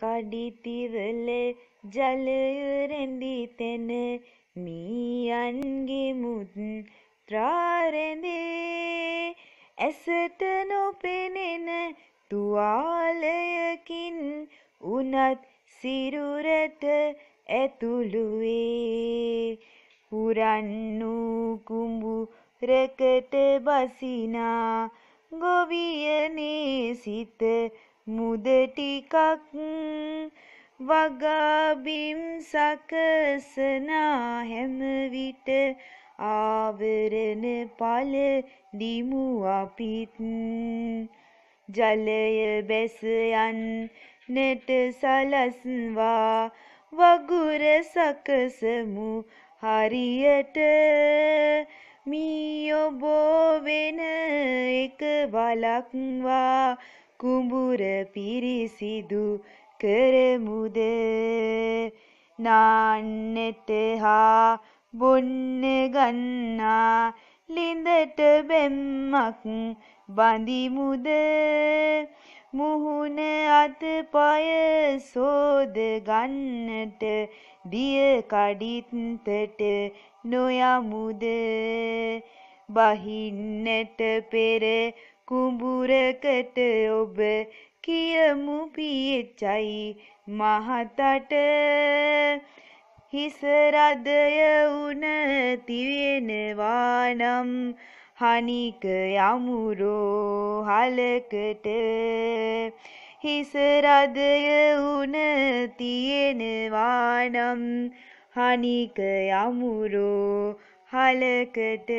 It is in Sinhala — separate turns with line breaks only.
කඩිතිවල ජලය රැඳී තැන මීයන්ගේ මුත් ත්‍රාරෙඳේ ඇසට නොපෙනෙන තුවාලයකින් උනත් සිරුරට ඇතුළුවේ පුරන්නු කුඹු රකට බසිනා ගොවියනේ සිත මුද ටිකක් වගාබිම් සකසනා හැම විට ආවරණ පල දිමු අපිත් ජලය බැසයන් නෙට සලස්වා වගුර සකසමු හරියට මී ඔබෝ වෙන එක බලක්වා කුඹුර පිරිසිදු කරමුද නාන්නට හා බොන්න ගන්නා ලිඳට බැම්මක් බඳිමුද මුහුණ අත පය සෝද ගන්නට දිය කඩිත්තට නොයමුද බහින්නට පෙර කුඹුරකට ඔබ කියමු පියචයි මහතට හිස රදය උන තිවෙනවා නම් හනික යමුරෝ හලකට හිස රදය උන තියෙනවා නම් හනික යමුරෝ හලකට